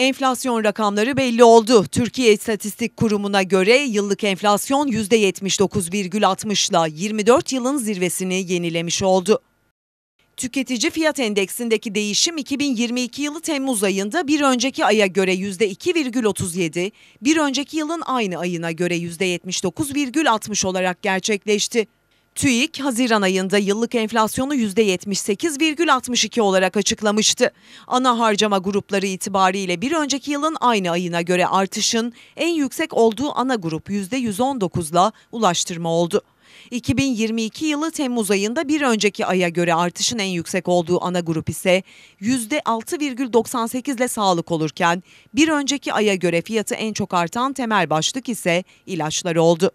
enflasyon rakamları belli oldu. Türkiye İstatistik Kurumu'na göre yıllık enflasyon %79,60'la 24 yılın zirvesini yenilemiş oldu. Tüketici fiyat endeksindeki değişim 2022 yılı Temmuz ayında bir önceki aya göre %2,37, bir önceki yılın aynı ayına göre %79,60 olarak gerçekleşti. TÜİK Haziran ayında yıllık enflasyonu %78,62 olarak açıklamıştı. Ana harcama grupları itibariyle bir önceki yılın aynı ayına göre artışın en yüksek olduğu ana grup %119'la ulaştırma oldu. 2022 yılı Temmuz ayında bir önceki aya göre artışın en yüksek olduğu ana grup ise %6,98 ile sağlık olurken bir önceki aya göre fiyatı en çok artan temel başlık ise ilaçlar oldu.